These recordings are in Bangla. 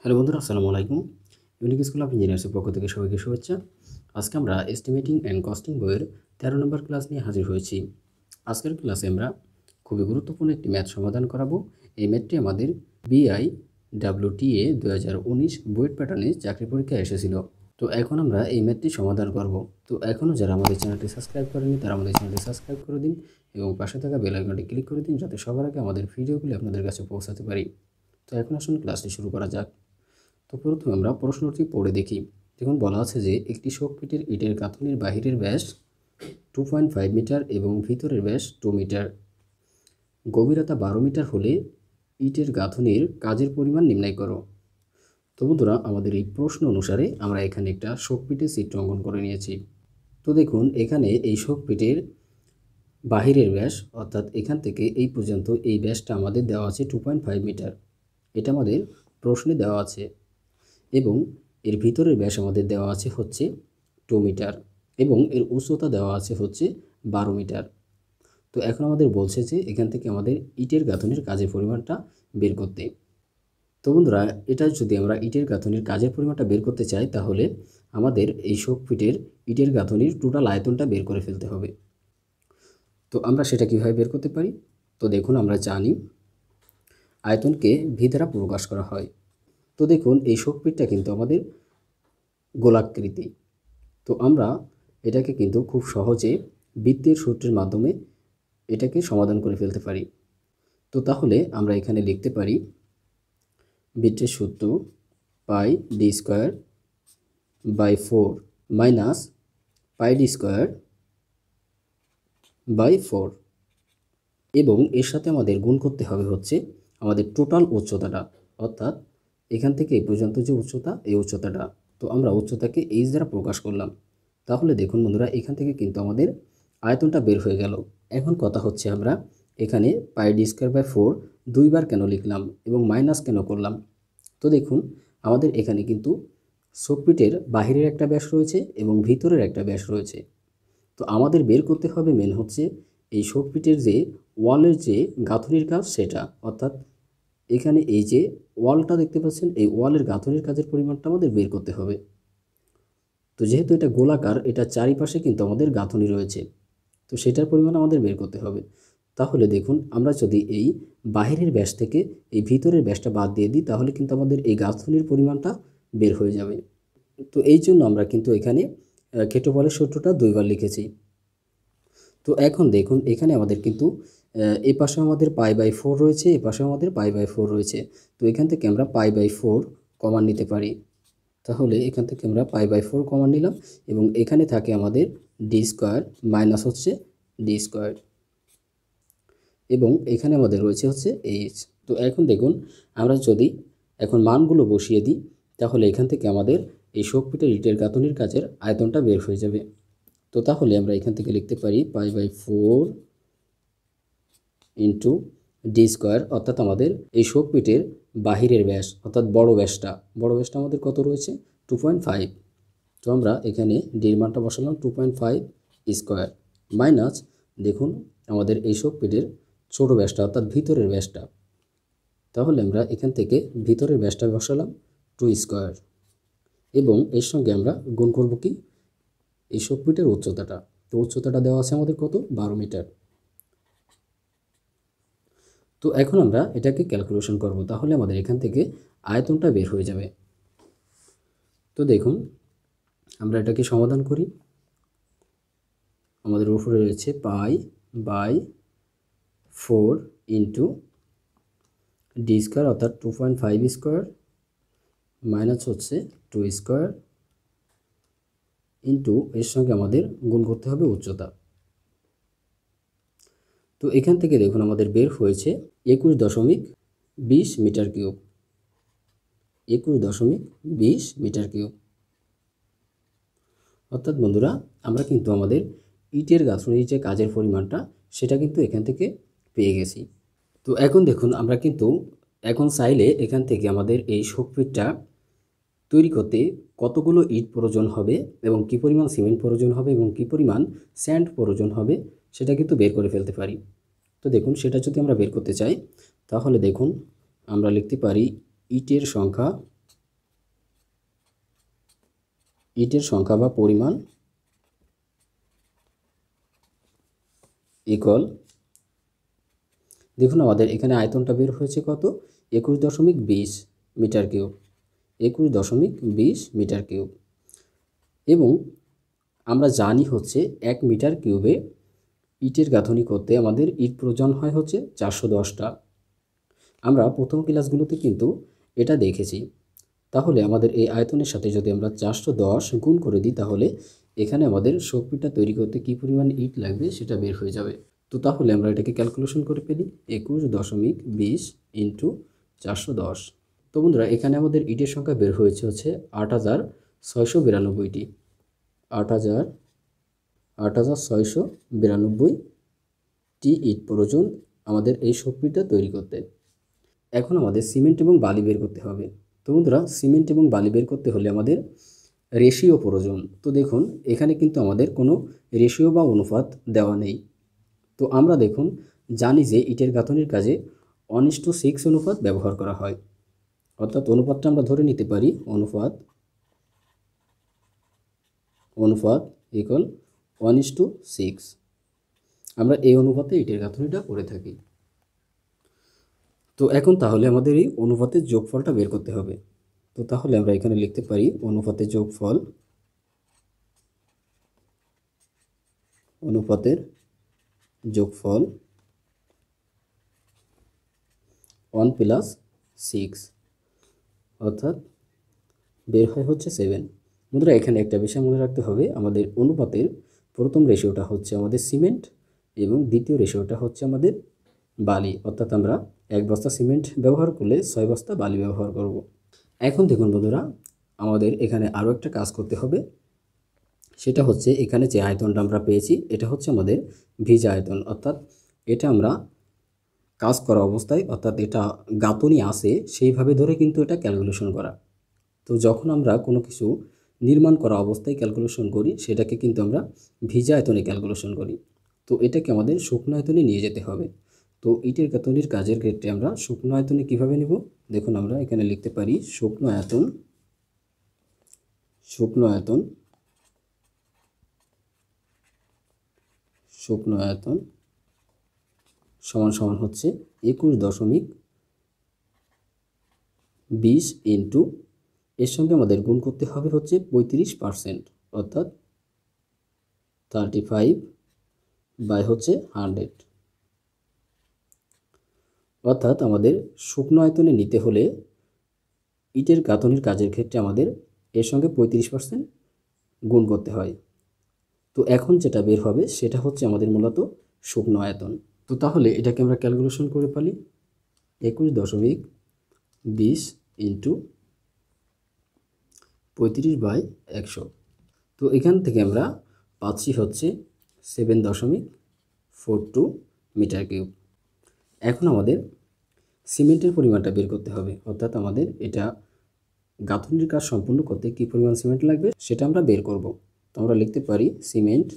হ্যালো বন্ধুরা আসসালামু আলাইকুম ইউনিক স্কুল অফ ইঞ্জিনিয়ার্সের পক্ষ থেকে সবাইকে শুভেচ্ছা আজকে আমরা এস্টিমেটিং অ্যান্ড কস্টিং বইয়ের তেরো নম্বর ক্লাস নিয়ে হাজির হয়েছি আজকের ক্লাসে আমরা খুবই গুরুত্বপূর্ণ একটি ম্যাথ সমাধান করাবো এই ম্যাথটি আমাদের বিআই ডাব্লিউটিএ দু হাজার উনিশ বুয়েট প্যাটার্নে চাকরি পরীক্ষায় এসেছিল তো এখন আমরা এই ম্যাথটি সমাধান করব তো এখনও যারা আমাদের চ্যানেলটি সাবস্ক্রাইব করেনি তারা আমাদের চ্যানেলটি সাবস্ক্রাইব করে দিন এবং পাশে থাকা বেল আইকনটি ক্লিক করে দিন যাতে সবার আগে আমাদের ভিডিওগুলি আপনাদের কাছে পৌঁছাতে পারি তো এখন আসুন ক্লাসটি শুরু করা যাক তো প্রথমে আমরা প্রশ্নটি পড়ে দেখি দেখুন বলা আছে যে একটি শোকপিটের ইটের কাঁথনির বাহিরের ব্যাস টু পয়েন্ট ফাইভ মিটার এবং ভিতরের ব্যাস টু মিটার গভীরতা বারো মিটার হলে ইটের গাঁথনির কাজের পরিমাণ নির্ণয় করো তো বন্ধুরা আমাদের এই প্রশ্ন অনুসারে আমরা এখানে একটা শোকপিঠের চিত্র অঙ্কন করে নিয়েছি তো দেখুন এখানে এই শোকপিঠের বাহিরের ব্যাস অর্থাৎ এখান থেকে এই পর্যন্ত এই ব্যাসটা আমাদের দেওয়া আছে টু পয়েন্ট ফাইভ মিটার এটা আমাদের প্রশ্নে দেওয়া আছে এবং এর ভিতরের ব্যাস আমাদের দেওয়া আছে হচ্ছে টু মিটার এবং এর উচ্চতা দেওয়া আছে হচ্ছে বারো মিটার তো এখন আমাদের বলছে যে এখান থেকে আমাদের ইটের গাঁথনের কাজের পরিমাণটা বের করতে তো বন্ধুরা এটা যদি আমরা ইটের গাঁথনির কাজের পরিমাণটা বের করতে চাই তাহলে আমাদের এই শোক ফিটের ইটের গাঁথনির টোটাল আয়তনটা বের করে ফেলতে হবে তো আমরা সেটা কীভাবে বের করতে পারি তো দেখুন আমরা জানি আয়তনকে ভি দ্বারা প্রকাশ করা হয় তো দেখুন এই পিঠটা কিন্তু আমাদের গোলাকৃতি তো আমরা এটাকে কিন্তু খুব সহজে বৃত্তের সূত্রের মাধ্যমে এটাকে সমাধান করে ফেলতে পারি তো তাহলে আমরা এখানে লিখতে পারি বিটের সূত্র pi D square by four minus pi D square by four এবং এর সাথে আমাদের গুণ করতে হবে হচ্ছে আমাদের টোটাল উচ্চতাটা অর্থাৎ এখান থেকে এই পর্যন্ত যে উচ্চতা এই উচ্চতাটা তো আমরা উচ্চতাকে এইচ দ্বারা প্রকাশ করলাম তাহলে দেখুন বন্ধুরা এখান থেকে কিন্তু আমাদের আয়তনটা বের হয়ে গেল এখন কথা হচ্ছে আমরা এখানে pi D square by four দুইবার কেন লিখলাম এবং মাইনাস কেন করলাম তো দেখুন আমাদের এখানে কিন্তু সবপিটের বাহিরের একটা ব্যাস রয়েছে এবং ভিতরের একটা ব্যাস রয়েছে তো আমাদের বের করতে হবে মেন হচ্ছে এই সবপিটের যে ওয়ালের যে গাঁথনির কাজ সেটা অর্থাৎ এখানে এই যে ওয়ালটা দেখতে পাচ্ছেন এই ওয়ালের গাঁথনির কাজের পরিমাণটা আমাদের বের করতে হবে তো যেহেতু এটা গোলাকার এটা চারিপাশে কিন্তু আমাদের গাঁথনি রয়েছে তো সেটার পরিমাণ আমাদের বের করতে হবে তাহলে দেখুন আমরা যদি এই বাহিরের ব্যাস থেকে এই ভিতরের ব্যাসটা বাদ দিয়ে দিই তাহলে কিন্তু আমাদের এই গাছফুলির পরিমাণটা বের হয়ে যাবে তো এই জন্য আমরা কিন্তু এখানে ক্ষেত্রফলের সূত্রটা দুইবার লিখেছি তো এখন দেখুন এখানে আমাদের কিন্তু এ পাশে আমাদের পাই বাই ফোর রয়েছে এ পাশে আমাদের পাই বাই ফোর রয়েছে তো এখান থেকে আমরা পাই বাই ফোর কমান নিতে পারি তাহলে এখান থেকে আমরা পাই বাই ফোর কমান নিলাম এবং এখানে থাকে আমাদের ডি স্কোয়ার মাইনাস হচ্ছে ডি স্কোয়ার এবং এখানে আমাদের রয়েছে হচ্ছে এইচ তো এখন দেখুন আমরা যদি এখন মানগুলো বসিয়ে দিই তাহলে এখান থেকে আমাদের এই শোকপিটের ইটের গাঁথনির কাজের আয়তনটা বের হয়ে যাবে তো তাহলে আমরা এখান থেকে লিখতে পারি pi by four into D square অর্থাৎ আমাদের এই শোকপিটের বাহিরের ব্যাস অর্থাৎ বড় ব্যাসটা বড় ব্যাসটা আমাদের কত রয়েছে টু পয়েন্ট ফাইভ তো আমরা এখানে ডির মানটা বসালাম two point five square minus দেখুন আমাদের এই শোকপিটের ছোট ব্যাসটা অর্থাৎ ভিতরের ব্যাসটা তাহলে আমরা এখান থেকে ভিতরের ব্যাসটা বসালাম টু স্কোয়ার এবং এর সঙ্গে আমরা গুণ করব কি এই সব ফিটের উচ্চতাটা তো উচ্চতাটা দেওয়া আছে আমাদের কত বারো মিটার তো এখন আমরা এটাকে ক্যালকুলেশন করব তাহলে আমাদের এখান থেকে আয়তনটা বের হয়ে যাবে তো দেখুন আমরা এটাকে সমাধান করি আমাদের উপরে রয়েছে pi by four into D square অর্থাৎ two point five square minus হচ্ছে টু স্কোয়ার ইন্টু এর সঙ্গে আমাদের গুণ করতে হবে উচ্চতা তো এখান থেকে দেখুন আমাদের বের হয়েছে একুশ দশমিক বিশ মিটার কিউব একুশ দশমিক বিশ মিটার কিউব অর্থাৎ বন্ধুরা আমরা কিন্তু আমাদের ইটের গাছের যে কাজের পরিমাণটা সেটা কিন্তু এখান থেকে পেয়ে গেছি তো এখন দেখুন আমরা কিন্তু এখন চাইলে এখান থেকে আমাদের এই শোকপিটটা তৈরি করতে কতগুলো ইট প্রয়োজন হবে এবং কী পরিমাণ সিমেন্ট প্রয়োজন হবে এবং কী পরিমাণ স্যান্ড প্রয়োজন হবে সেটা কিন্তু বের করে ফেলতে পারি তো দেখুন সেটা যদি আমরা বের করতে চাই তাহলে দেখুন আমরা লিখতে পারি ইটের সংখ্যা ইটের সংখ্যা বা পরিমাণ ইকল দেখুন আমাদের এখানে আয়তনটা বের হয়েছে কত একুশ দশমিক বিশ মিটার কিউব একুশ দশমিক বিশ মিটার কিউব এবং আমরা জানি হচ্ছে এক মিটার কিউবে ইটের গাঁথনি করতে আমাদের ইট প্রয়োজন হয় হচ্ছে চারশো দশটা আমরা প্রথম ক্লাসগুলোতে কিন্তু এটা দেখেছি তাহলে আমাদের এই আয়তনের সাথে যদি আমরা চারশো দশ গুণ করে দিই তাহলে এখানে আমাদের শোকপিটা তৈরি করতে কি পরিমাণ ইট লাগবে সেটা বের হয়ে যাবে তো তাহলে আমরা এটাকে ক্যালকুলেশন করে ফেলি একুশ দশমিক বিশ ইন্টু চারশো দশ তো বন্ধুরা এখানে আমাদের ইটের e সংখ্যা বের হয়েছে হচ্ছে আট হাজার ছয়শো বিরানব্বইটি আট হাজার আট হাজার ছয়শো টি ইট প্রয়োজন আমাদের এই শক্তিটা তৈরি করতে এখন আমাদের সিমেন্ট এবং বালি বের করতে হবে তো বন্ধুরা সিমেন্ট এবং বালি বের করতে হলে আমাদের রেশিও প্রয়োজন তো দেখুন এখানে কিন্তু আমাদের কোনো রেশিও বা অনুপাত দেওয়া নেই তো আমরা দেখুন জানি যে ইটের গাঁথনির কাজে অনিস টু সিক্স অনুপাত ব্যবহার করা হয় অর্থাৎ অনুপাতটা আমরা ধরে নিতে পারি অনুপাত অনুপাত ইকল ওয়ান টু সিক্স আমরা এই অনুপাতে ইটের গাঁথনিটা করে থাকি তো এখন তাহলে আমাদের এই অনুপাতের যোগফলটা বের করতে হবে তো তাহলে আমরা এখানে লিখতে পারি অনুপাতের যোগফল অনুপাতের যোগফল ওয়ান প্লাস সিক্স অর্থাৎ বের হয় হচ্ছে সেভেন বন্ধুরা এখানে একটা বিষয় মনে রাখতে হবে আমাদের অনুপাতের প্রথম রেশিওটা হচ্ছে আমাদের সিমেন্ট এবং দ্বিতীয় রেশিওটা হচ্ছে আমাদের বালি অর্থাৎ আমরা এক বস্তা সিমেন্ট ব্যবহার করলে ছয় বস্তা বালি ব্যবহার করব এখন দেখুন বন্ধুরা আমাদের এখানে আরও একটা কাজ করতে হবে সেটা হচ্ছে এখানে যে আয়তনটা আমরা পেয়েছি এটা হচ্ছে আমাদের ভিজা আয়তন অর্থাৎ এটা আমরা কাজ করা অবস্থায় অর্থাৎ এটা গাঁথনি আসে সেইভাবে ধরে কিন্তু এটা ক্যালকুলেশন করা তো যখন আমরা কোনো কিছু নির্মাণ করা অবস্থায় ক্যালকুলেশন করি সেটাকে কিন্তু আমরা ভিজা আয়তনে ক্যালকুলেশন করি তো এটাকে আমাদের শুকনো আয়তনে নিয়ে যেতে হবে তো ইটের গাঁথনির কাজের ক্ষেত্রে আমরা শুকনো আয়তনে কীভাবে নেব দেখুন আমরা এখানে লিখতে পারি শুকনো আয়তন শুকনো আয়তন শুকনো আয়তন সমান সমান হচ্ছে একুশ দশমিক বিশ ইন্টু এর সঙ্গে আমাদের গুণ করতে হবে হচ্ছে পঁয়ত্রিশ পারসেন্ট অর্থাৎ থার্টি ফাইভ বাই হচ্ছে হান্ড্রেড অর্থাৎ আমাদের শুকনো আয়তনে নিতে হলে ইটের গাঁথনির কাজের ক্ষেত্রে আমাদের এর সঙ্গে পঁয়ত্রিশ পার্সেন্ট গুণ করতে হয় তো এখন যেটা বের হবে সেটা হচ্ছে আমাদের মূলত শুকনো আয়তন তো তাহলে এটাকে আমরা ক্যালকুলেশন করে পারি একুশ দশমিক বিশ ইন্টু পঁয়ত্রিশ বাই একশো তো এখান থেকে আমরা পাচ্ছি হচ্ছে সেভেন দশমিক ফোর টু মিটার কিউব এখন আমাদের সিমেন্টের পরিমাণটা বের করতে হবে অর্থাৎ আমাদের এটা গাঁথনির কাজ সম্পূর্ণ করতে কী পরিমাণ সিমেন্ট লাগবে সেটা আমরা বের করব তো আমরা লিখতে পারি সিমেন্ট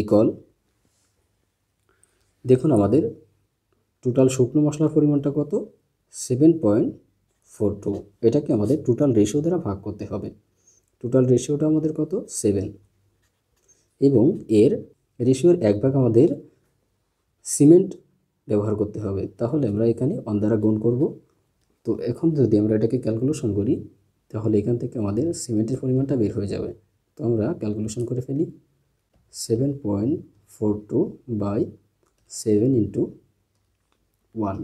ইকল দেখুন আমাদের টোটাল শুকনো মশলার পরিমাণটা কত সেভেন পয়েন্ট ফোর টু এটাকে আমাদের টোটাল রেশিও দ্বারা ভাগ করতে হবে টোটাল রেশিওটা আমাদের কত সেভেন এবং এর রেশিওর এক ভাগ আমাদের সিমেন্ট ব্যবহার করতে হবে তাহলে আমরা এখানে অন্ধারা দ্বারা গুণ করব তো এখন যদি আমরা এটাকে ক্যালকুলেশন করি তাহলে এখান থেকে আমাদের সিমেন্টের পরিমাণটা বের হয়ে যাবে তো আমরা ক্যালকুলেশন করে ফেলি seven point four two by seven into one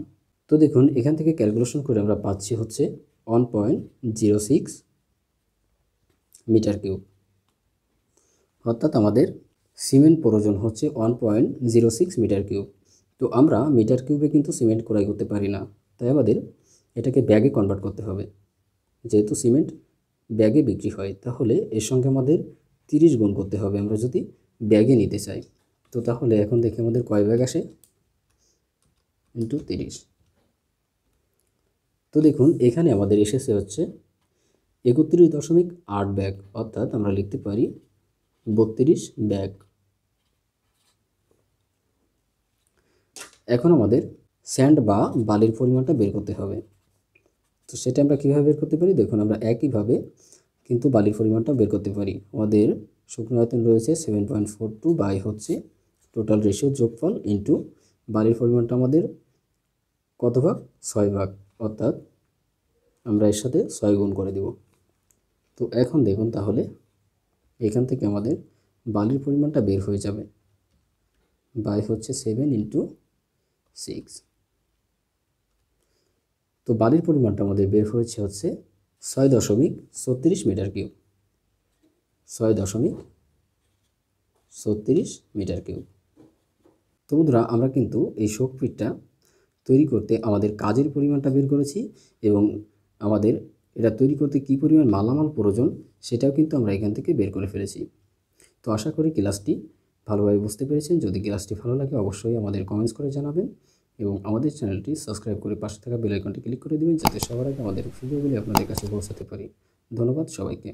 তো দেখুন এখান থেকে ক্যালকুলেশন করে আমরা পাচ্ছি হচ্ছে one point zero six metre cube অর্থাৎ আমাদের সিমেন্ট প্রয়োজন হচ্ছে one point zero six metre cube তো আমরা মিটার কিউবে কিন্তু সিমেন্ট ক্রয় করতে পারি না তাই আমাদের এটাকে ব্যাগে কনভার্ট করতে হবে যেহেতু সিমেন্ট ব্যাগে বিক্রি হয় তাহলে এর সঙ্গে আমাদের তিরিশ গুণ করতে হবে আমরা যদি ব্যাগে নিতে চাই তো তাহলে এখন দেখি আমাদের কয় ব্যাগ আসে ইন্টু তিরিশ তো দেখুন এখানে আমাদের এসেছে হচ্ছে একত্রিশ দশমিক আট ব্যাগ অর্থাৎ আমরা লিখতে পারি বত্রিশ ব্যাগ এখন আমাদের স্যান্ড বা বালির পরিমাণটা বের করতে হবে তো সেটা আমরা কীভাবে বের করতে পারি দেখুন আমরা একইভাবে কিন্তু বালির পরিমাণটা বের করতে পারি আমাদের শুকনো আয়তন রয়েছে seven point four two by হচ্ছে টোটাল রেশিও যোগফল ইন্টু বালির পরিমাণটা আমাদের কত ভাগ ছয় ভাগ অর্থাৎ আমরা এর সাথে ছয় গুণ করে দেব তো এখন দেখুন তাহলে এখান থেকে আমাদের বালির পরিমাণটা বের হয়ে যাবে বাই হচ্ছে সেভেন ইন্টু সিক্স তো বালির পরিমাণটা আমাদের বের হয়েছে হচ্ছে ছয় দশমিক ছত্রিশ মিটার কিউব ছয় দশমিক ছত্রিশ মিটার কিউব তো বন্ধুরা আমরা কিন্তু এই শোকপিটটা তৈরি করতে আমাদের কাজের পরিমাণটা বের করেছি এবং আমাদের এটা তৈরি করতে কি পরিমাণ মালামাল প্রয়োজন সেটাও কিন্তু আমরা এখান থেকে বের করে ফেলেছি তো আশা করি ক্লাসটি ভালোভাবে বুঝতে পেরেছেন যদি ক্লাসটি ভালো লাগে অবশ্যই আমাদের কমেন্টস করে জানাবেন এবং আমাদের চ্যানেলটি সাবস্ক্রাইব করে পাশে থাকা বেলাইকনটি ক্লিক করে দেবেন যাতে সবার আগে আমাদের ভিডিওগুলি আপনাদের কাছে পৌঁছাতে পারি ধন্যবাদ সবাইকে